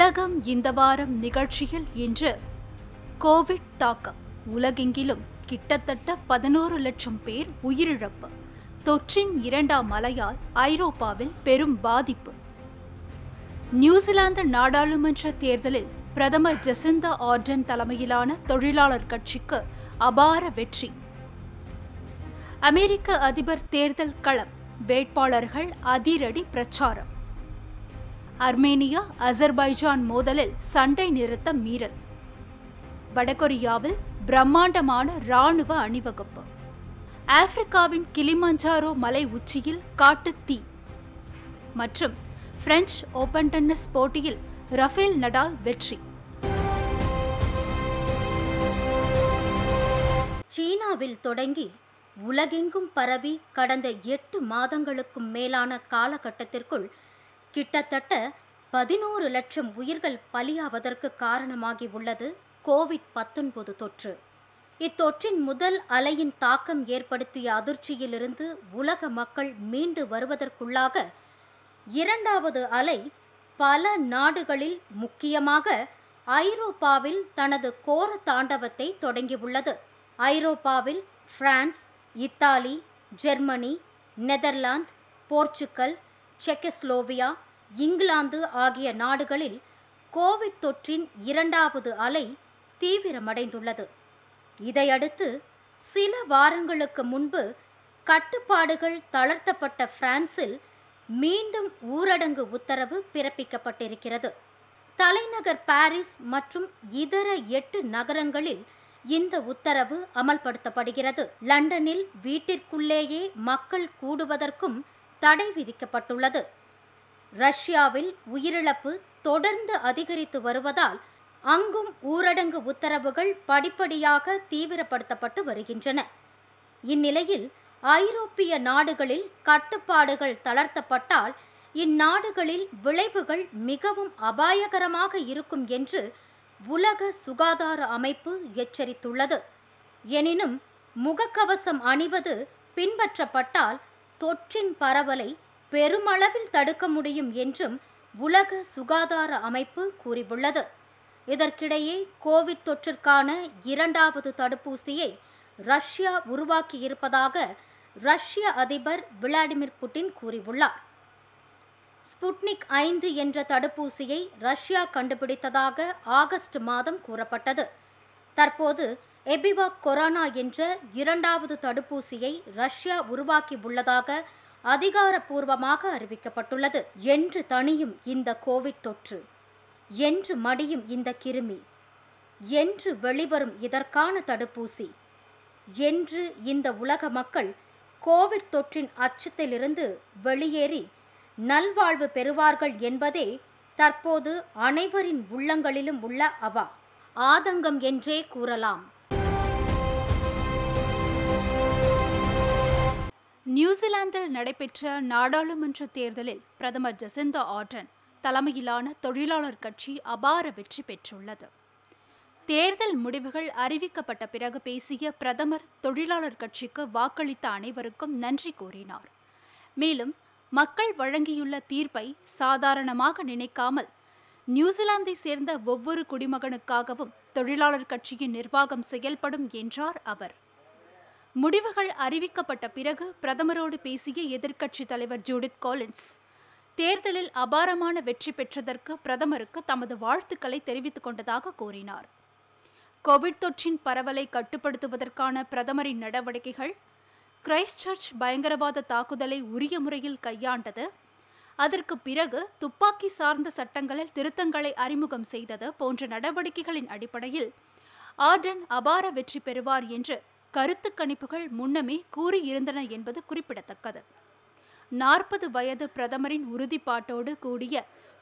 உலகம் இந்த வாரம் நிகழ்ச்சியில் இன்று கோவிட் தாக்கம் உலகெங்கிலும் கிட்டத்தட்ட பதினோரு லட்சம் பேர் உயிரிழப்பு தொற்றின் இரண்டாம் அலையால் ஐரோப்பாவில் பெரும் பாதிப்பு நியூசிலாந்து நாடாளுமன்ற தேர்தலில் பிரதமர் ஜெசிந்தா ஆர்டன் தலைமையிலான தொழிலாளர் கட்சிக்கு அபார வெற்றி அமெரிக்க அதிபர் தேர்தல் களம் வேட்பாளர்கள் அதிரடி பிரச்சாரம் அர்மேனியா அசர்பைஜான் மோதலில் சண்டை நிறுத்த மீறல் வடகொரியாவில் பிரம்மாண்டமான இராணுவ அணிவகுப்பு ஆப்பிரிக்காவின் கிளிமஞ்சாரோ மலை உச்சியில் காட்டு தீ மற்றும் பிரெஞ்சு ஓபன் டென்னிஸ் போட்டியில் ரஃபேல் நடால் வெற்றி சீனாவில் தொடங்கி உலகெங்கும் பரவி கடந்த எட்டு மாதங்களுக்கும் மேலான காலகட்டத்திற்குள் கிட்டத்தட்ட பதினோரு லட்சம் உயிர்கள் பலியாவதற்கு காரணமாகி உள்ளது கோவிட் பத்தொன்பது தொற்று இத்தொற்றின் முதல் அலையின் தாக்கம் ஏற்படுத்திய அதிர்ச்சியிலிருந்து உலக மக்கள் மீண்டு வருவதற்குள்ளாக இரண்டாவது அலை பல நாடுகளில் முக்கியமாக ஐரோப்பாவில் தனது கோர தாண்டவத்தை தொடங்கியுள்ளது ஐரோப்பாவில் France Italy Germany Netherlands Portugal Czechoslovakia England ஆகிய நாடுகளில் கோவிட் தொற்றின் இரண்டாவது அலை தீவிரமடைந்துள்ளது இதையடுத்து சில வாரங்களுக்கு முன்பு கட்டுப்பாடுகள் தளர்த்தப்பட்ட பிரான்சில் மீண்டும் ஊரடங்கு உத்தரவு பிறப்பிக்கப்பட்டிருக்கிறது தலைநகர் பாரிஸ் மற்றும் இதர எட்டு நகரங்களில் இந்த உத்தரவு அமல்படுத்தப்படுகிறது லண்டனில் வீட்டிற்குள்ளேயே மக்கள் கூடுவதற்கும் தடை விதிக்கப்பட்டுள்ளது ரஷ்யாவில் உயிரிழப்பு தொடர்ந்து அதிகரித்து வருவதால் அங்கும் ஊரடங்கு உத்தரவுகள் படிப்படியாக தீவிரப்படுத்தப்பட்டு வருகின்றன இந்நிலையில் ஐரோப்பிய நாடுகளில் கட்டுப்பாடுகள் தளர்த்தப்பட்டால் இந்நாடுகளில் விளைவுகள் மிகவும் அபாயகரமாக இருக்கும் என்று உலக சுகாதார அமைப்பு எச்சரித்துள்ளது எனினும் முகக்கவசம் அணிவது பின்பற்றப்பட்டால் தொற்றின் பரவலை பெருமளவில் தடுக்க முடியும் என்றும் உலக சுகாதார அமைப்பு கூறியுள்ளது இதற்கிடையே கோவிட் தொற்றிற்கான இரண்டாவது தடுப்பூசியை ரஷ்யா உருவாக்கியிருப்பதாக ரஷ்ய அதிபர் விளாடிமிர் புட்டின் கூறியுள்ளார் ஸ்புட்னிக் ஐந்து என்ற தடுப்பூசியை ரஷ்யா கண்டுபிடித்ததாக ஆகஸ்ட் மாதம் கூறப்பட்டது தற்போது எபிவாக் கொரோனா என்ற இரண்டாவது தடுப்பூசியை ரஷ்யா உருவாக்கி உள்ளதாக அதிகாரப்பூர்வமாக அறிவிக்கப்பட்டுள்ளது என்று தனியும் இந்த கோவிட் தொற்று என்று மடியும் இந்த கிருமி என்று வெளிவரும் இதற்கான தடுப்பூசி என்று இந்த உலக மக்கள் கோவிட் தொற்றின் அச்சத்திலிருந்து வெளியேறி நல்வாழ்வு பெறுவார்கள் என்பதே தற்போது அனைவரின் உள்ளங்களிலும் உள்ள அவா ஆதங்கம் என்றே கூறலாம் நியூசிலாந்தில் நடைபெற்ற நாடாளுமன்ற தேர்தலில் பிரதமர் ஜசிந்தா ஆர்டன் தலைமையிலான தொழிலாளர் கட்சி அபார வெற்றி பெற்றுள்ளது தேர்தல் முடிவுகள் அறிவிக்கப்பட்ட பிறகு பேசிய பிரதமர் தொழிலாளர் கட்சிக்கு வாக்களித்த அனைவருக்கும் நன்றி கூறினார் மேலும் மக்கள் வழங்கியுள்ள தீர்ப்பை சாதாரணமாக நினைக்காமல் நியூசிலாந்தை சேர்ந்த ஒவ்வொரு குடிமகனுக்காகவும் தொழிலாளர் கட்சியின் நிர்வாகம் செயல்படும் என்றார் அவர் முடிவுகள் அறிவிக்கப்பட்ட பிறகு பிரதமரோடு பேசிய எதிர்க்கட்சித் தலைவர் ஜூடித் கோலின்ஸ் தேர்தலில் அபாரமான வெற்றி பெற்றதற்கு பிரதமருக்கு தமது வாழ்த்துக்களை தெரிவித்துக் கொண்டதாக கூறினார் கோவிட் தொற்றின் பரவலை கட்டுப்படுத்துவதற்கான பிரதமரின் நடவடிக்கைகள் கிரைஸ்ட் சர்ச் பயங்கரவாத தாக்குதலை உரிய முறையில் கையாண்டது அதற்கு பிறகு துப்பாக்கி சார்ந்த சட்டங்களில் திருத்தங்களை அறிமுகம் செய்தது போன்ற நடவடிக்கைகளின் அடிப்படையில் ஆர்டன் அபார வெற்றி பெறுவார் என்று கருத்து கணிப்புகள் முன்னமே கூறியிருந்தன என்பது குறிப்பிடத்தக்கது நாற்பது வயது பிரதமரின் உறுதிப்பாட்டோடு கூடிய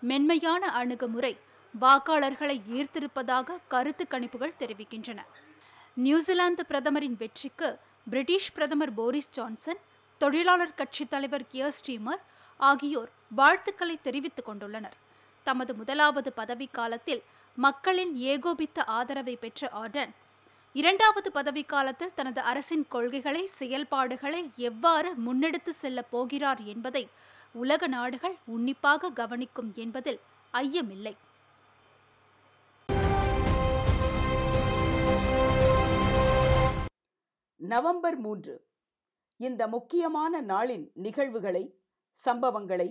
மென்மையான அணுகுமுறை வாக்காளர்களை ஈர்த்திருப்பதாக கருத்து கணிப்புகள் தெரிவிக்கின்றன நியூசிலாந்து பிரதமரின் வெற்றிக்கு பிரிட்டிஷ் பிரதமர் போரிஸ் ஜான்சன் தொழிலாளர் கட்சி தலைவர் கியர் ஸ்டீமர் ஆகியோர் வாழ்த்துக்களை தெரிவித்துக் கொண்டுள்ளனர் தமது முதலாவது பதவி காலத்தில் மக்களின் ஏகோபித்த ஆதரவை பெற்ற ஆர்டன் இரண்டாவது பதவிக்காலத்தில் தனது அரசின் கொள்கைகளை செயல்பாடுகளை எவ்வாறு முன்னெடுத்து செல்லப் போகிறார் என்பதை உலக நாடுகள் உன்னிப்பாக கவனிக்கும் என்பதில் ஐயமில்லை நவம்பர் மூன்று இந்த முக்கியமான நாளின் நிகழ்வுகளை சம்பவங்களை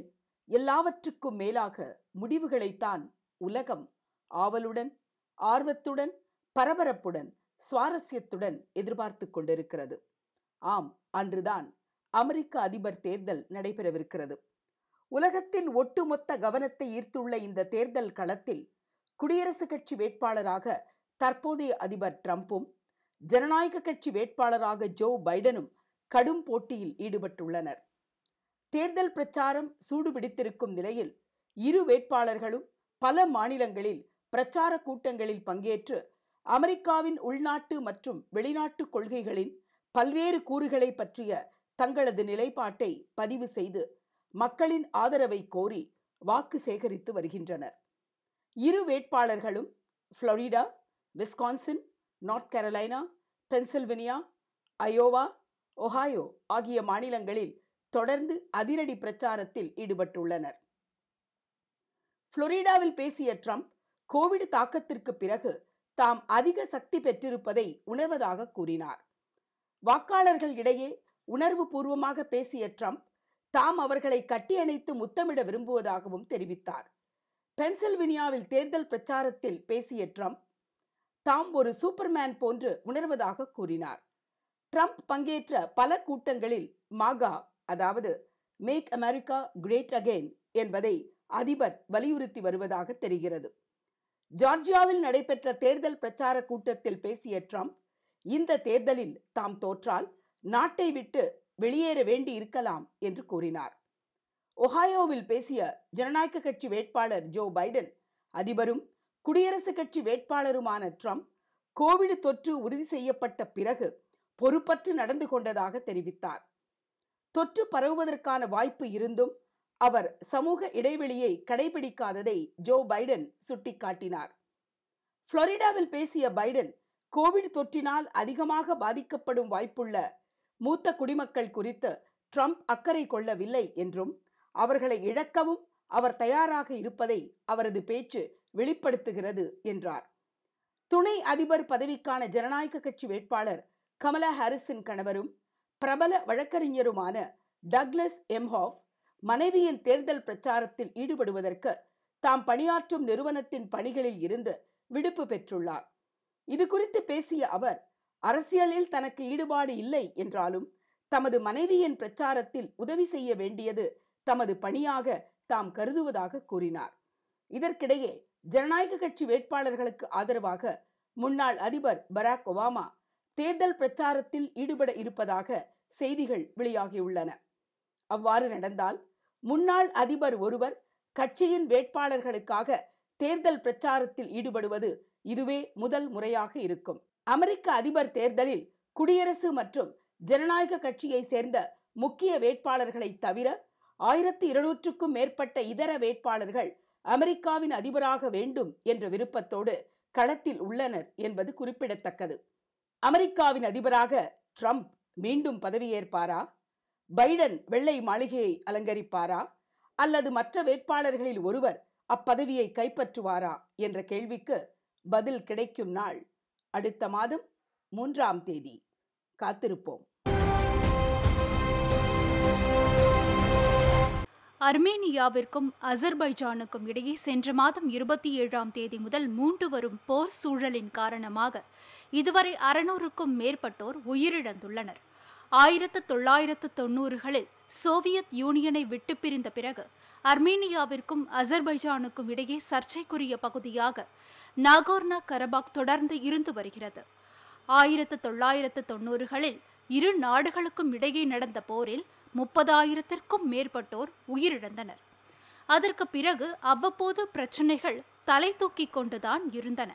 எல்லாவற்றுக்கும் மேலாக முடிவுகளைத்தான் உலகம் ஆவலுடன் ஆர்வத்துடன் பரபரப்புடன் சுவாரஸ்யத்துடன் எதிர்பார்த்து கொண்டிருக்கிறது ஆம் அன்றுதான் அமெரிக்க அதிபர் தேர்தல் நடைபெறவிருக்கிறது உலகத்தின் ஒட்டுமொத்த கவனத்தை ஈர்த்துள்ள இந்த தேர்தல் களத்தில் குடியரசுக் கட்சி வேட்பாளராக தற்போதைய அதிபர் டிரம்பும் ஜனநாயக கட்சி வேட்பாளராக ஜோ பைடனும் கடும் போட்டியில் ஈடுபட்டுள்ளனர் தேர்தல் பிரச்சாரம் சூடுபிடித்திருக்கும் நிலையில் இரு வேட்பாளர்களும் பல மாநிலங்களில் பிரச்சார கூட்டங்களில் பங்கேற்று அமெரிக்காவின் உள்நாட்டு மற்றும் வெளிநாட்டு கொள்கைகளின் பல்வேறு கூறுகளை பற்றிய தங்களது நிலைப்பாட்டை பதிவு செய்து மக்களின் ஆதரவை கோரி வாக்கு சேகரித்து வருகின்றனர் இரு வேட்பாளர்களும் Florida Wisconsin North Carolina Pennsylvania Iowa Ohio ஆகிய மாநிலங்களில் தொடர்ந்து அதிரடி பிரச்சாரத்தில் ஈடுபட்டுள்ளனர் புளோரிடாவில் பேசிய ட்ரம்ப் கோவிட் தாக்கத்திற்கு பிறகு தாம் அதிக சக்தி பெற்றிருப்பதை உணர்வதாக கூறினார் வாக்காளர்கள் இடையே உணர்வு பூர்வமாக பேசிய ட்ரம்ப் தாம் அவர்களை கட்டியணைத்து முத்தமிட விரும்புவதாகவும் தெரிவித்தார் பென்சில்வினியாவில் தேர்தல் பிரச்சாரத்தில் பேசிய ட்ரம்ப் தாம் ஒரு சூப்பர்மேன் போன்று உணர்வதாக கூறினார் ட்ரம்ப் பங்கேற்ற பல கூட்டங்களில் மாகா அதாவது மேக் அமெரிக்கா கிரேட் அகெயின் என்பதை அதிபர் வலியுறுத்தி வருவதாக தெரிகிறது ஜார்ஜியாவில் நடைபெற்ற தேர்தல் பிரச்சார கூட்டத்தில் பேசிய ட்ரம்ப் இந்த தேர்தலில் தாம் தோற்றால் நாட்டை விட்டு வெளியேற வேண்டி இருக்கலாம் என்று கூறினார் ஒஹாயோவில் பேசிய ஜனநாயக கட்சி வேட்பாளர் ஜோ பைடன் அதிபரும் குடியரசுக் கட்சி வேட்பாளருமான ட்ரம்ப் கோவிட் தொற்று உறுதி செய்யப்பட்ட பிறகு பொறுப்பற்று நடந்து கொண்டதாக தெரிவித்தார் தொற்று பரவுவதற்கான வாய்ப்பு இருந்தும் அவர் சமூக இடைவெளியை கடைபிடிக்காததை ஜோ பைடன் சுட்டிக்காட்டினார் புளோரிடாவில் பேசிய பைடன் கோவிட் தொற்றினால் அதிகமாக பாதிக்கப்படும் வாய்ப்புள்ள மூத்த குடிமக்கள் குறித்து ட்ரம்ப் அக்கறை கொள்ளவில்லை என்றும் அவர்களை இழக்கவும் அவர் தயாராக இருப்பதை அவரது பேச்சு வெளிப்படுத்துகிறது என்றார் துணை அதிபர் பதவிக்கான ஜனநாயக கட்சி வேட்பாளர் கமலா ஹாரிஸின் கணவரும் பிரபல வழக்கறிஞருமான டக்லஸ் எம்ஹாஃப் மனைவியின் தேர்தல் பிரச்சாரத்தில் ஈடுபடுவதற்கு தாம் பணியாற்றும் நிறுவனத்தின் பணிகளில் இருந்து விடுப்பு பெற்றுள்ளார் இது குறித்து பேசிய அவர் அரசியலில் தனக்கு ஈடுபாடு இல்லை என்றாலும் தமது மனைவியின் பிரச்சாரத்தில் உதவி செய்ய வேண்டியது தமது பணியாக தாம் கருதுவதாக கூறினார் இதற்கிடையே ஜனநாயக கட்சி வேட்பாளர்களுக்கு ஆதரவாக முன்னாள் அதிபர் பராக் ஒபாமா தேர்தல் பிரச்சாரத்தில் ஈடுபட இருப்பதாக செய்திகள் வெளியாகியுள்ளன அவ்வாறு நடந்தால் முன்னாள் அதிபர் ஒருவர் கட்சியின் வேட்பாளர்களுக்காக தேர்தல் பிரச்சாரத்தில் ஈடுபடுவது இதுவே முதல் முறையாக இருக்கும் அமெரிக்க அதிபர் தேர்தலில் குடியரசு மற்றும் ஜனநாயக கட்சியை சேர்ந்த முக்கிய வேட்பாளர்களை தவிர ஆயிரத்தி இருநூற்றுக்கும் மேற்பட்ட இதர வேட்பாளர்கள் அமெரிக்காவின் அதிபராக வேண்டும் என்ற விருப்பத்தோடு களத்தில் உள்ளனர் என்பது குறிப்பிடத்தக்கது அமெரிக்காவின் அதிபராக ட்ரம்ப் மீண்டும் பதவியேற்பாரா பைடன் வெள்ளை மாளிகையை அலங்கரிப்பாரா அல்லது மற்ற வேட்பாளர்களில் ஒருவர் அப்பதவியை கைப்பற்றுவாரா என்ற கேள்விக்கு பதில் கிடைக்கும் நாள் அடுத்த மாதம் மூன்றாம் தேதி காத்திருப்போம் அர்மேனியாவிற்கும் அசர்பைஜானுக்கும் இடையே சென்ற மாதம் இருபத்தி ஏழாம் தேதி முதல் மூண்டு வரும் போர் சூழலின் காரணமாக இதுவரை அறுநூறுக்கும் மேற்பட்டோர் உயிரிழந்துள்ளனர் ஆயிரத்து தொள்ளாயிரத்து தொன்னூறுகளில் சோவியத் யூனியனை விட்டு பிரிந்த பிறகு அர்மீனியாவிற்கும் அசர்பைஜானுக்கும் இடையே சர்ச்சைக்குரிய பகுதியாக நாகோர்னா கரபாக் தொடர்ந்து இருந்து வருகிறது ஆயிரத்து தொள்ளாயிரத்து தொன்னூறுகளில் இரு நாடுகளுக்கும் இடையே நடந்த போரில் முப்பதாயிரத்திற்கும் மேற்பட்டோர் உயிரிழந்தனர் அதற்கு பிறகு அவ்வப்போது பிரச்சினைகள் தலை தூக்கி கொண்டுதான் இருந்தன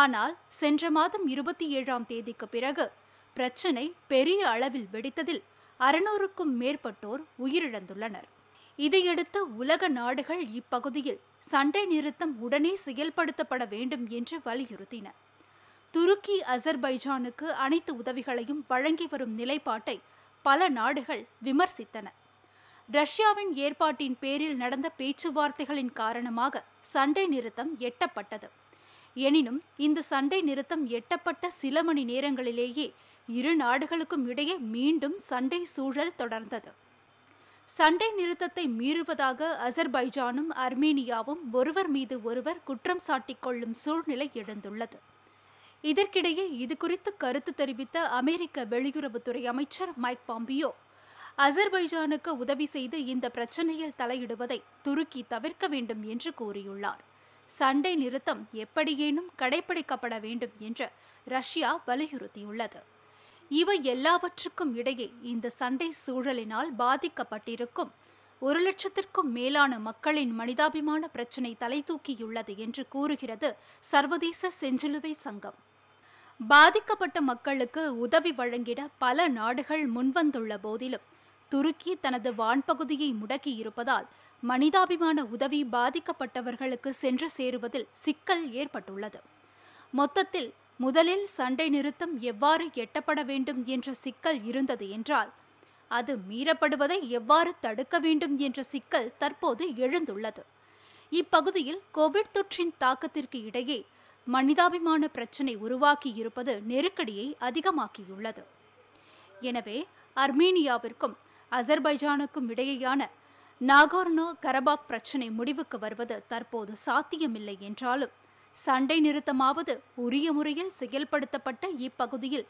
ஆனால் சென்ற மாதம் இருபத்தி ஏழாம் தேதிக்கு பிறகு பிரச்சினை பெரிய அளவில் வெடித்ததில் அறுநூறுக்கும் மேற்பட்டோர் உயிரிழந்துள்ளனர் இதையடுத்து உலக நாடுகள் இப்பகுதியில் சண்டை நிறுத்தம் உடனே செயல்படுத்தப்பட வேண்டும் என்று வலியுறுத்தின துருக்கி அசர்பைஜானுக்கு அனைத்து உதவிகளையும் வழங்கி வரும் நிலைப்பாட்டை பல நாடுகள் விமர்சித்தன ரஷ்யாவின் ஏற்பாட்டின் பேரில் நடந்த பேச்சுவார்த்தைகளின் காரணமாக சண்டை நிறுத்தம் எட்டப்பட்டது எனினும் இந்த சண்டை நிறுத்தம் எட்டப்பட்ட சில மணி நேரங்களிலேயே இரு நாடுகளுக்கும் இடையே மீண்டும் சண்டை சூழல் தொடர்ந்தது சண்டை நிறுத்தத்தை மீறுவதாக அசர்பைஜானும் அர்மேனியாவும் ஒருவர் மீது ஒருவர் குற்றம் சாட்டிக்கொள்ளும் சூழ்நிலை எழுந்துள்ளது இதற்கிடையே இது குறித்து கருத்து தெரிவித்த அமெரிக்க வெளியுறவுத்துறை அமைச்சர் மைக் பாம்பியோ அசர்பைஜானுக்கு உதவி செய்து இந்த பிரச்சனையில் தலையிடுவதை துருக்கி தவிர்க்க வேண்டும் என்று கூறியுள்ளார் சண்டை நிறுத்தம் எப்படியேனும் கடைபிடிக்கப்பட வேண்டும் என்று ரஷ்யா வலியுறுத்தியுள்ளது இவை எல்லாவற்றுக்கும் இடையே இந்த சண்டை சூழலினால் பாதிக்கப்பட்டிருக்கும் ஒரு லட்சத்திற்கும் மேலான மக்களின் மனிதாபிமான பிரச்சினை தலை தூக்கியுள்ளது என்று கூறுகிறது சர்வதேச செஞ்சிலுவை சங்கம் பாதிக்கப்பட்ட மக்களுக்கு உதவி வழங்கிட பல நாடுகள் முன்வந்துள்ள போதிலும் துருக்கி தனது வான்பகுதியை முடக்கி இருப்பதால் மனிதாபிமான உதவி பாதிக்கப்பட்டவர்களுக்கு சென்று சேருவதில் சிக்கல் ஏற்பட்டுள்ளது மொத்தத்தில் முதலில் சண்டை நிறுத்தம் எவ்வாறு எட்டப்பட வேண்டும் என்ற சிக்கல் இருந்தது என்றால் அது மீறப்படுவதை எவ்வாறு தடுக்க வேண்டும் என்ற சிக்கல் தற்போது எழுந்துள்ளது இப்பகுதியில் கோவிட் தொற்றின் தாக்கத்திற்கு இடையே மனிதாபிமான பிரச்சினை உருவாக்கி இருப்பது நெருக்கடியை அதிகமாக்கியுள்ளது எனவே அர்மீனியாவிற்கும் அசர்பைஜானுக்கும் இடையேயான நாகோர்னோ கரபாக் பிரச்சினை முடிவுக்கு வருவது தற்போது சாத்தியமில்லை என்றாலும் சண்டை நிறுத்தமாவது உரிய முறையில் செயல்படுத்தப்பட்ட இப்பகுதியில்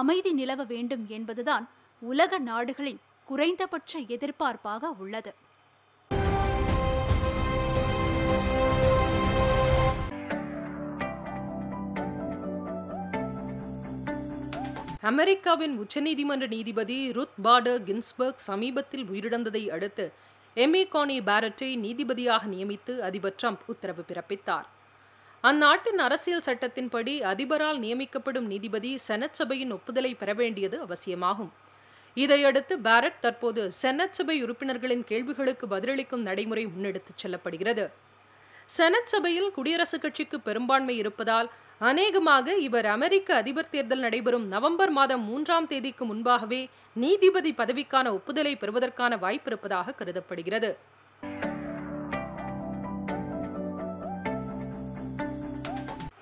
அமைதி நிலவ வேண்டும் என்பதுதான் உலக நாடுகளின் குறைந்தபட்ச எதிர்பார்ப்பாக உள்ளது அமெரிக்காவின் உச்சநீதிமன்ற நீதிபதி ருத் பாடர் கின்ஸ்பர்க் சமீபத்தில் உயிரிழந்ததை அடுத்து எம்ஏ கானி பேரட்டை நீதிபதியாக நியமித்து அதிபர் ட்ரம்ப் உத்தரவு பிறப்பித்தார் அந்நாட்டின் அரசியல் சட்டத்தின்படி அதிபரால் நியமிக்கப்படும் நீதிபதி செனட் சபையின் ஒப்புதலை பெற வேண்டியது அவசியமாகும் இதையடுத்து பாரட் தற்போது செனட் சபை உறுப்பினர்களின் கேள்விகளுக்கு பதிலளிக்கும் நடைமுறை முன்னெடுத்துச் செல்லப்படுகிறது செனட் சபையில் குடியரசுக் கட்சிக்கு பெரும்பான்மை இருப்பதால் அநேகமாக இவர் அமெரிக்க அதிபர் தேர்தல் நடைபெறும் நவம்பர் மாதம் மூன்றாம் தேதிக்கு முன்பாகவே நீதிபதி பதவிக்கான ஒப்புதலை பெறுவதற்கான வாய்ப்பிருப்பதாக கருதப்படுகிறது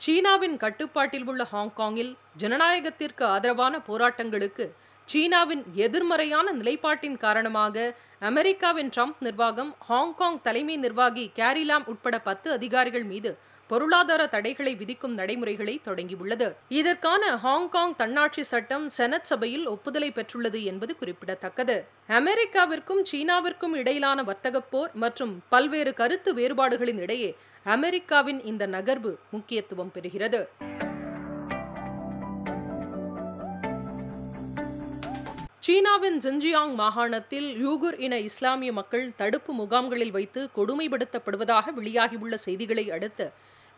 சீனாவின் கட்டுப்பாட்டில் உள்ள ஹாங்காங்கில் ஜனநாயகத்திற்கு ஆதரவான போராட்டங்களுக்கு சீனாவின் எதிர்மறையான நிலைப்பாட்டின் காரணமாக அமெரிக்காவின் ட்ரம்ப் நிர்வாகம் ஹாங்காங் தலைமை நிர்வாகி கேரிலாம் உட்பட பத்து அதிகாரிகள் மீது பொருளாதார தடைகளை விதிக்கும் நடைமுறைகளை தொடங்கியுள்ளது இதற்கான ஹாங்காங் தன்னாட்சி சட்டம் செனட் சபையில் ஒப்புதலை பெற்றுள்ளது என்பது குறிப்பிடத்தக்கது அமெரிக்காவிற்கும் சீனாவிற்கும் இடையிலான வர்த்தக போர் மற்றும் பல்வேறு கருத்து வேறுபாடுகளின் இடையே அமெரிக்காவின் இந்த நகர்வு முக்கியத்துவம் பெறுகிறது சீனாவின் ஜின்ஜியாங் மாகாணத்தில் யூகுர் இன இஸ்லாமிய மக்கள் தடுப்பு முகாம்களில் வைத்து கொடுமைப்படுத்தப்படுவதாக வெளியாகியுள்ள செய்திகளை அடுத்து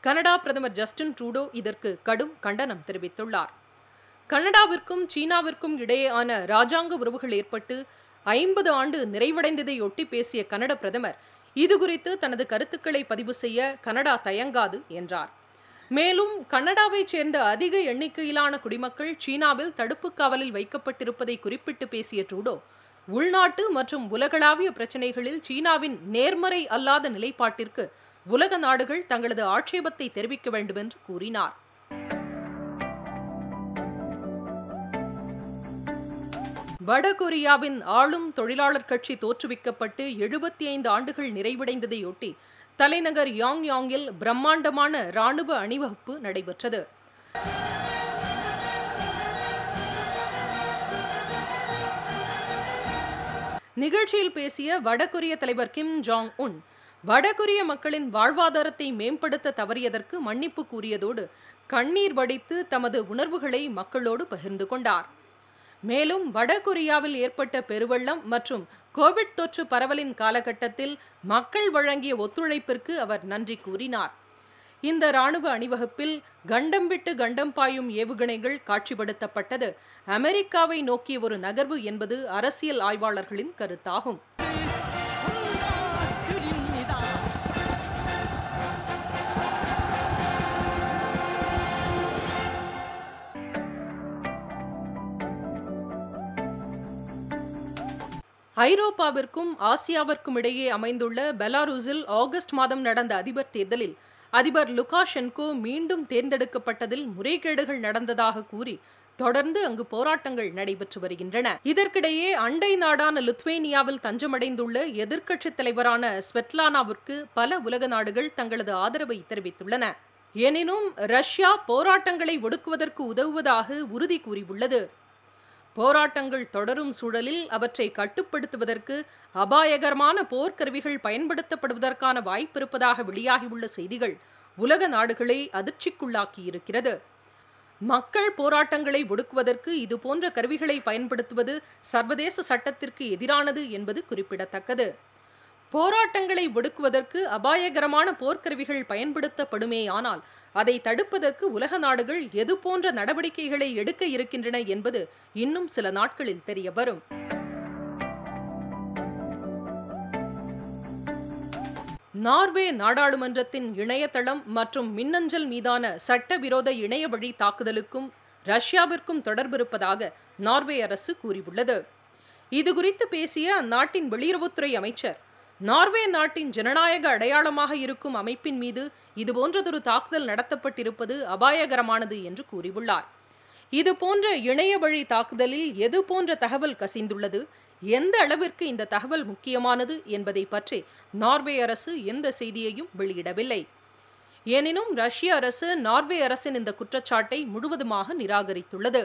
கனடா பிரதமர் ஜஸ்டின் ட்ரூடோ இதற்கு கடும் கண்டனம் தெரிவித்துள்ளார் கனடாவிற்கும் சீனாவிற்கும் இடையேயான ராஜாங்க உறவுகள் ஏற்பட்டு ஐம்பது ஆண்டு நிறைவடைந்ததையொட்டி பேசிய கனட பிரதமர் இது குறித்து தனது கருத்துக்களை பதிவு செய்ய கனடா தயங்காது என்றார் மேலும் கனடாவைச் சேர்ந்த அதிக எண்ணிக்கையிலான குடிமக்கள் சீனாவில் தடுப்பு காவலில் வைக்கப்பட்டிருப்பதை குறிப்பிட்டு பேசிய ட்ரூடோ உள்நாட்டு மற்றும் உலகளாவிய பிரச்சினைகளில் சீனாவின் நேர்மறை அல்லாத நிலைப்பாட்டிற்கு உலக நாடுகள் தங்களது ஆட்சேபத்தை தெரிவிக்க வேண்டும் என்று கூறினார் வடகொரியாவின் ஆளும் தொழிலாளர் கட்சி தோற்றுவிக்கப்பட்டு எழுபத்தி ஐந்து ஆண்டுகள் நிறைவடைந்ததையொட்டி தலைநகர் யாங் யாங்கில் பிரம்மாண்டமான ராணுவ அணிவகுப்பு நடைபெற்றது நிகழ்ச்சியில் பேசிய வடகொரிய தலைவர் கிம் ஜாங் உன் வடகொரிய மக்களின் வாழ்வாதாரத்தை மேம்படுத்த தவறியதற்கு மன்னிப்பு கூறியதோடு கண்ணீர் வடித்து தமது உணர்வுகளை மக்களோடு பகிர்ந்து கொண்டார் மேலும் வடகொரியாவில் ஏற்பட்ட பெருவெள்ளம் மற்றும் கோவிட் தொற்று பரவலின் காலகட்டத்தில் மக்கள் வழங்கிய ஒத்துழைப்பிற்கு அவர் நன்றி கூறினார் இந்த ராணுவ அணிவகுப்பில் கண்டம் விட்டு கண்டம் பாயும் ஏவுகணைகள் காட்சிப்படுத்தப்பட்டது அமெரிக்காவை நோக்கிய ஒரு நகர்வு என்பது அரசியல் ஆய்வாளர்களின் கருத்தாகும் ஐரோப்பாவிற்கும் ஆசியாவிற்கும் இடையே அமைந்துள்ள பெலாரூஸில் ஆகஸ்ட் மாதம் நடந்த அதிபர் தேர்தலில் அதிபர் லுகாஷென்கோ மீண்டும் தேர்ந்தெடுக்கப்பட்டதில் முறைகேடுகள் நடந்ததாக கூறி தொடர்ந்து அங்கு போராட்டங்கள் நடைபெற்று வருகின்றன இதற்கிடையே அண்டை நாடான லித்வேனியாவில் தஞ்சமடைந்துள்ள எதிர்க்கட்சித் தலைவரான ஸ்வெட்லானாவிற்கு பல உலக நாடுகள் தங்களது ஆதரவை தெரிவித்துள்ளன எனினும் ரஷ்யா போராட்டங்களை ஒடுக்குவதற்கு உதவுவதாக உறுதி கூறியுள்ளது போராட்டங்கள் தொடரும் சூழலில் அவற்றை கட்டுப்படுத்துவதற்கு அபாயகரமான போர்க்கருவிகள் பயன்படுத்தப்படுவதற்கான வாய்ப்பிருப்பதாக வெளியாகியுள்ள செய்திகள் உலக நாடுகளை அதிர்ச்சிக்குள்ளாக்கியிருக்கிறது மக்கள் போராட்டங்களை ஒடுக்குவதற்கு இதுபோன்ற கருவிகளை பயன்படுத்துவது சர்வதேச சட்டத்திற்கு எதிரானது என்பது குறிப்பிடத்தக்கது போராட்டங்களை ஒடுக்குவதற்கு அபாயகரமான போர்க்கருவிகள் பயன்படுத்தப்படுமேயானால் அதை தடுப்பதற்கு உலக நாடுகள் எது போன்ற நடவடிக்கைகளை எடுக்க இருக்கின்றன என்பது இன்னும் சில நாட்களில் தெரிய வரும் நார்வே நாடாளுமன்றத்தின் இணையதளம் மற்றும் மின்னஞ்சல் மீதான சட்டவிரோத இணைய வழி தாக்குதலுக்கும் ரஷ்யாவிற்கும் தொடர்பு இருப்பதாக நார்வே அரசு கூறியுள்ளது இதுகுறித்து பேசிய அந்நாட்டின் வெளியுறவுத்துறை அமைச்சர் நார்வே நாட்டின் ஜனநாயக அடையாளமாக இருக்கும் அமைப்பின் மீது இதுபோன்றதொரு தாக்குதல் நடத்தப்பட்டிருப்பது அபாயகரமானது என்று கூறியுள்ளார் இதுபோன்ற இணைய வழி தாக்குதலில் எது போன்ற தகவல் கசிந்துள்ளது எந்த அளவிற்கு இந்த தகவல் முக்கியமானது என்பதை பற்றி நார்வே அரசு எந்த செய்தியையும் வெளியிடவில்லை எனினும் ரஷ்ய அரசு நார்வே அரசின் இந்த குற்றச்சாட்டை முழுவதுமாக நிராகரித்துள்ளது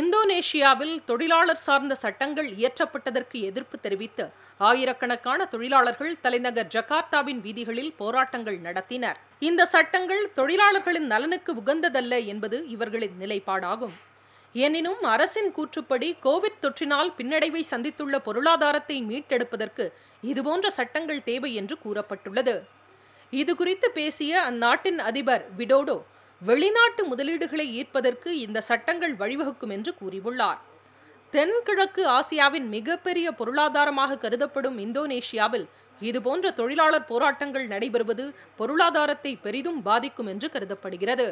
இந்தோனேஷியாவில் தொழிலாளர் சார்ந்த சட்டங்கள் இயற்றப்பட்டதற்கு எதிர்ப்பு தெரிவித்து ஆயிரக்கணக்கான தொழிலாளர்கள் தலைநகர் ஜகார்த்தாவின் வீதிகளில் போராட்டங்கள் நடத்தினர் இந்த சட்டங்கள் தொழிலாளர்களின் நலனுக்கு உகந்ததல்ல என்பது இவர்களின் நிலைப்பாடாகும் எனினும் அரசின் கூற்றுப்படி கோவிட் தொற்றினால் பின்னடைவை சந்தித்துள்ள பொருளாதாரத்தை மீட்டெடுப்பதற்கு இதுபோன்ற சட்டங்கள் தேவை என்று கூறப்பட்டுள்ளது இதுகுறித்து பேசிய அந்நாட்டின் அதிபர் விடோடோ வெளிநாட்டு முதலீடுகளை ஈர்ப்பதற்கு இந்த சட்டங்கள் வழிவகுக்கும் என்று கூறியுள்ளார் தென்கிழக்கு ஆசியாவின் மிகப்பெரிய பொருளாதாரமாக கருதப்படும் இந்தோனேஷியாவில் இதுபோன்ற தொழிலாளர் போராட்டங்கள் நடைபெறுவது பொருளாதாரத்தை பெரிதும் பாதிக்கும் என்று கருதப்படுகிறது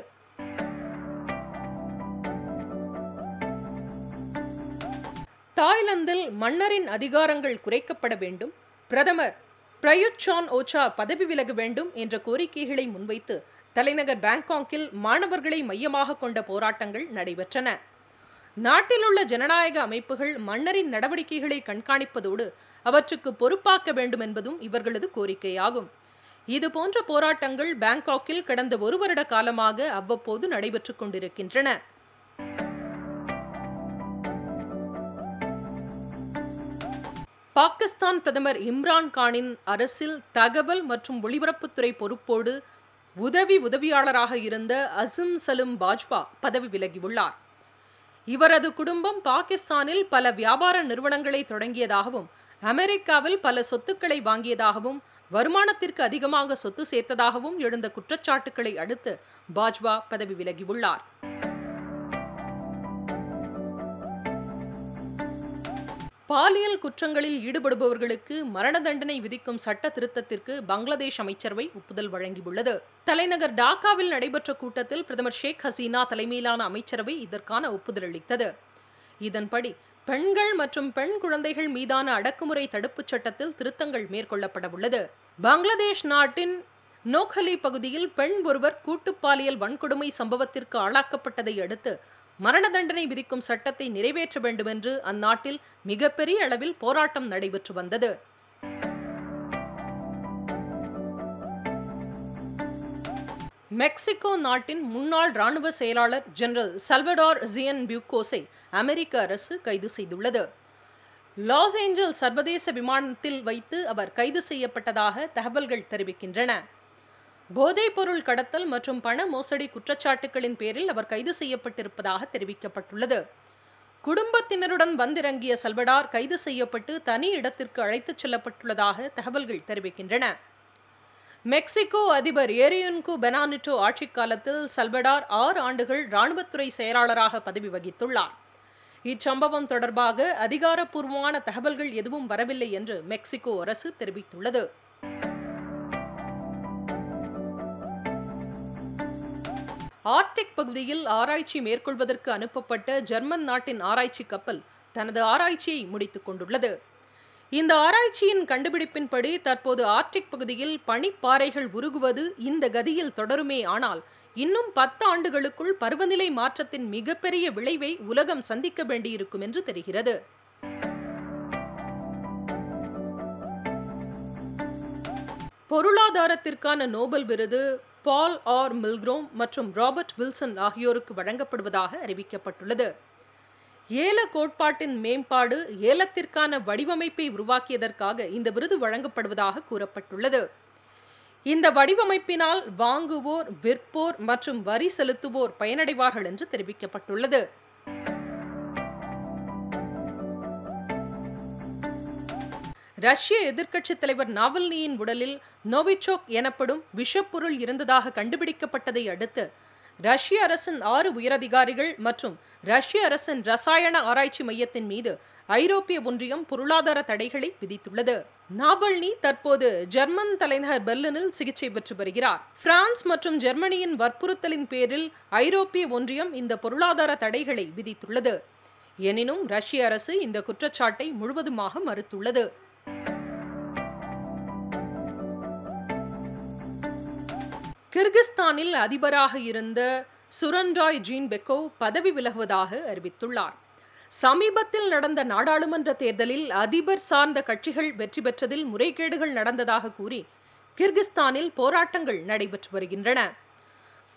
தாய்லாந்தில் மன்னரின் அதிகாரங்கள் குறைக்கப்பட வேண்டும் பிரதமர் பிரயுத் சான் ஓச்சா பதவி விலக வேண்டும் என்ற கோரிக்கைகளை முன்வைத்து தலைநகர் பாங்காக்கில் மாணவர்களை மையமாக கொண்ட போராட்டங்கள் நடைபெற்றன நாட்டில் உள்ள ஜனநாயக அமைப்புகள் மன்னரின் நடவடிக்கைகளை கண்காணிப்பதோடு அவற்றுக்கு பொறுப்பாக்க வேண்டும் என்பதும் இவர்களது கோரிக்கையாகும் இதுபோன்ற போராட்டங்கள் பாங்காக்கில் கடந்த ஒரு வருட காலமாக அவ்வப்போது நடைபெற்றுக் கொண்டிருக்கின்றன பாகிஸ்தான் பிரதமர் இம்ரான் கானின் அரசில் தகவல் மற்றும் ஒளிபரப்புத்துறை பொறுப்போடு உதவி உதவியாளராக இருந்த அசிம் சலும் பாஜ்பா பதவி விலகியுள்ளார் இவரது குடும்பம் பாகிஸ்தானில் பல வியாபார நிறுவனங்களை தொடங்கியதாகவும் அமெரிக்காவில் பல சொத்துக்களை வாங்கியதாகவும் வருமானத்திற்கு அதிகமாக சொத்து சேர்த்ததாகவும் எழுந்த குற்றச்சாட்டுக்களை அடுத்து பாஜ்பா பதவி விலகியுள்ளார் பாலியல் குற்றங்களில் ஈடுபடுபவர்களுக்கு மரண தண்டனை விதிக்கும் சட்ட திருத்தத்திற்கு பங்களாதேஷ் அமைச்சரவை ஒப்புதல் வழங்கியுள்ளது தலைநகர் டாக்காவில் நடைபெற்ற கூட்டத்தில் பிரதமர் ஷேக் ஹசீனா தலைமையிலான அமைச்சரவை இதற்கான ஒப்புதல் அளித்தது இதன்படி பெண்கள் மற்றும் பெண் குழந்தைகள் மீதான அடக்குமுறை தடுப்புச் சட்டத்தில் திருத்தங்கள் மேற்கொள்ளப்பட உள்ளது பங்களாதேஷ் நாட்டின் நோக்கலி பகுதியில் பெண் ஒருவர் கூட்டுப்பாலியல் வன்கொடுமை சம்பவத்திற்கு ஆளாக்கப்பட்டதை அடுத்து மரண தண்டனை விதிக்கும் சட்டத்தை நிறைவேற்ற வேண்டுமென்று அந்நாட்டில் மிகப்பெரிய அளவில் போராட்டம் நடைபெற்று வந்தது மெக்சிகோ நாட்டின் முன்னாள் ராணுவ செயலாளர் ஜெனரல் சல்வடார் ஜியன் பியூக்கோஸை அமெரிக்க அரசு கைது செய்துள்ளது லாஸ் ஏஞ்சல் சர்வதேச விமானத்தில் வைத்து அவர் கைது செய்யப்பட்டதாக தகவல்கள் தெரிவிக்கின்றன போதைப்பொருள் கடத்தல் மற்றும் பண மோசடி குற்றச்சாட்டுகளின் பேரில் அவர் கைது செய்யப்பட்டிருப்பதாக தெரிவிக்கப்பட்டுள்ளது குடும்பத்தினருடன் வந்திறங்கிய சல்வடார் கைது செய்யப்பட்டு தனி இடத்திற்கு அழைத்துச் செல்லப்பட்டுள்ளதாக தகவல்கள் தெரிவிக்கின்றன மெக்சிகோ அதிபர் ஏரியுன்கு பெனானிட்டோ ஆட்சிக் காலத்தில் சல்வடார் ஆறு ஆண்டுகள் ராணுவத்துறை செயலாளராக பதவி வகித்துள்ளார் இச்சம்பவம் தொடர்பாக அதிகாரப்பூர்வமான தகவல்கள் எதுவும் வரவில்லை என்று மெக்சிகோ அரசு தெரிவித்துள்ளது ஆர்டிக் பகுதியில் ஆராய்ச்சி மேற்கொள்வதற்கு அனுப்பப்பட்ட ஜெர்மன் நாட்டின் ஆராய்ச்சி கப்பல் தனது ஆராய்ச்சியை முடித்துக் கொண்டுள்ளது இந்த ஆராய்ச்சியின் கண்டுபிடிப்பின்படி தற்போது ஆர்டிக் பகுதியில் பனிப்பாறைகள் உருகுவது இந்த கதியில் தொடருமே ஆனால் இன்னும் பத்து ஆண்டுகளுக்குள் பருவநிலை மாற்றத்தின் மிகப்பெரிய விளைவை உலகம் சந்திக்க வேண்டியிருக்கும் என்று தெரிகிறது பொருளாதாரத்திற்கான நோபல் விருது பால் ஆர் மில்க்ரோம் மற்றும் ராபர்ட் வில்சன் ஆகியோருக்கு வழங்கப்படுவதாக அறிவிக்கப்பட்டுள்ளது ஏல கோட்பாட்டின் மேம்பாடு ஏலத்திற்கான வடிவமைப்பை உருவாக்கியதற்காக இந்த விருது வழங்கப்படுவதாக கூறப்பட்டுள்ளது இந்த வடிவமைப்பினால் வாங்குவோர் விற்போர் மற்றும் வரி செலுத்துவோர் பயனடைவார்கள் என்று தெரிவிக்கப்பட்டுள்ளது ரஷ்ய எதிர்க்கட்சித் தலைவர் நாவல்னியின் உடலில் நோவிச்சோக் எனப்படும் விஷப்பொருள் இருந்ததாக கண்டுபிடிக்கப்பட்டதை அடுத்து ரஷ்ய அரசின் ஆறு உயரதிகாரிகள் மற்றும் ரஷ்ய அரசின் ரசாயன ஆராய்ச்சி மையத்தின் மீது ஐரோப்பிய ஒன்றியம் பொருளாதார தடைகளை விதித்துள்ளது நாவல்னி தற்போது ஜெர்மன் தலைநகர் பெர்லினில் சிகிச்சை பெற்று வருகிறார் பிரான்ஸ் மற்றும் ஜெர்மனியின் வற்புறுத்தலின் பேரில் ஐரோப்பிய ஒன்றியம் இந்த பொருளாதார தடைகளை விதித்துள்ளது எனினும் ரஷ்ய அரசு இந்த குற்றச்சாட்டை முழுவதுமாக மறுத்துள்ளது கிர்கிஸ்தானில் அதிபராக இருந்த சுரன்ராய் ஜீன்பெக்கோவ் பதவி விலகுவதாக அறிவித்துள்ளார் சமீபத்தில் நடந்த நாடாளுமன்ற தேர்தலில் அதிபர் சார்ந்த கட்சிகள் வெற்றி பெற்றதில் முறைகேடுகள் நடந்ததாக கூறி கிர்கிஸ்தானில் போராட்டங்கள் நடைபெற்று வருகின்றன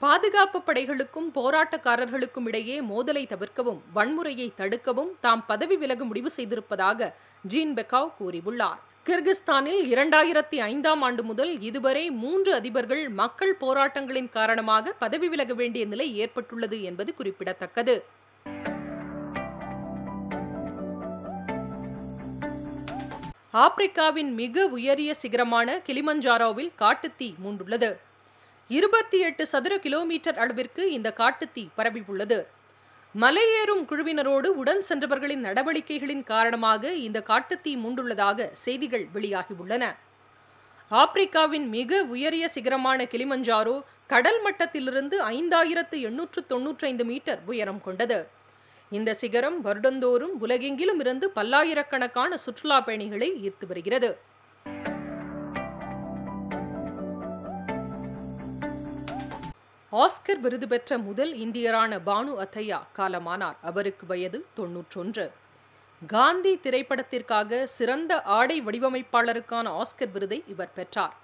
பாதுகாப்பு படைகளுக்கும் போராட்டக்காரர்களுக்கும் இடையே மோதலை தவிர்க்கவும் வன்முறையை தடுக்கவும் தாம் பதவி விலக முடிவு செய்திருப்பதாக ஜீன் பெக்காவ் கூறியுள்ளார் கிர்கிஸ்தானில் இரண்டாயிரத்தி ஐந்தாம் ஆண்டு முதல் இதுவரை மூன்று அதிபர்கள் மக்கள் போராட்டங்களின் காரணமாக பதவி விலக வேண்டிய நிலை ஏற்பட்டுள்ளது என்பது குறிப்பிடத்தக்கது ஆப்பிரிக்காவின் மிக உயரிய சிகரமான கிளிமஞ்சாரோவில் காட்டுத்தீ மூண்டுள்ளது இருபத்தி எட்டு சதுர கிலோமீட்டர் அளவிற்கு இந்த காட்டுத்தீ உள்ளது மலையேறும் குழுவினரோடு உடன் சென்றவர்களின் நடவடிக்கைகளின் காரணமாக இந்த காட்டுத்தீ மூண்டுள்ளதாக செய்திகள் வெளியாகியுள்ளன ஆப்பிரிக்காவின் மிக உயரிய சிகரமான கிளிமஞ்சாரோ கடல் மட்டத்திலிருந்து ஐந்தாயிரத்து எண்ணூற்று ஐந்து மீட்டர் உயரம் கொண்டது இந்த சிகரம் வருடந்தோறும் உலகெங்கிலும் இருந்து பல்லாயிரக்கணக்கான சுற்றுலா பயணிகளை ஈர்த்து வருகிறது ஆஸ்கர் விருது பெற்ற முதல் இந்தியரான பானு அத்தையா காலமானார் அவருக்கு வயது தொன்னூற்றொன்று காந்தி திரைப்படத்திற்காக சிறந்த ஆடை வடிவமைப்பாளருக்கான ஆஸ்கர் விருதை இவர் பெற்றார்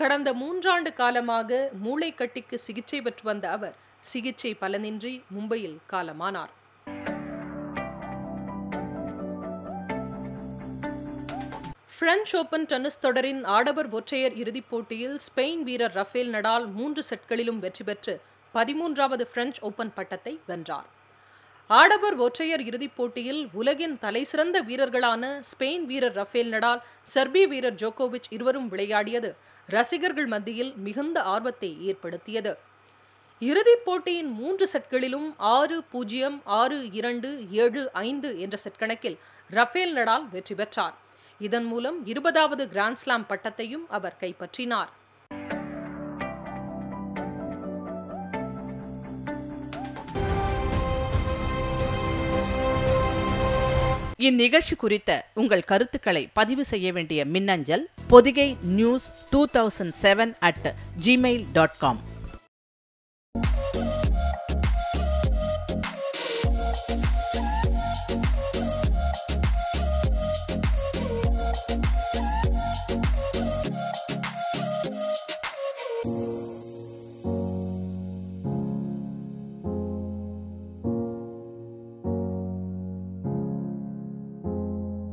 கடந்த மூன்றாண்டு காலமாக மூளைக்கட்டிக்கு சிகிச்சை பெற்று வந்த அவர் சிகிச்சை பலனின்றி மும்பையில் காலமானார் பிரெஞ்ச் ஓபன் டென்னிஸ் தொடரின் ஆடவர் ஒற்றையர் இறுதிப் போட்டியில் ஸ்பெயின் வீரர் ரஃபேல் நடால் மூன்று செட்களிலும் வெற்றி பெற்று பதிமூன்றாவது பிரெஞ்ச் ஓபன் பட்டத்தை வென்றார் ஆடவர் ஒற்றையர் இறுதிப் போட்டியில் உலகின் தலைசிறந்த வீரர்களான ஸ்பெயின் வீரர் ரஃபேல் நடால் செர்பிய வீரர் ஜோகோவிச் இருவரும் விளையாடியது ரசிகர்கள் மத்தியில் மிகுந்த ஆர்வத்தை ஏற்படுத்தியது இறுதிப் போட்டியின் மூன்று செட்களிலும் ஆறு பூஜ்ஜியம் ஆறு இரண்டு ஏழு ஐந்து என்ற செட் கணக்கில் ரஃபேல் நடால் வெற்றி பெற்றார் இதன் மூலம் இருபதாவது கிராண்ட்ஸ்லாம் பட்டத்தையும் அவர் கைப்பற்றினார் இந்நிகழ்ச்சி குறித்த உங்கள் கருத்துக்களை பதிவு செய்ய வேண்டிய மின்னஞ்சல் Pothigai news two thousand seven at Gmail dot com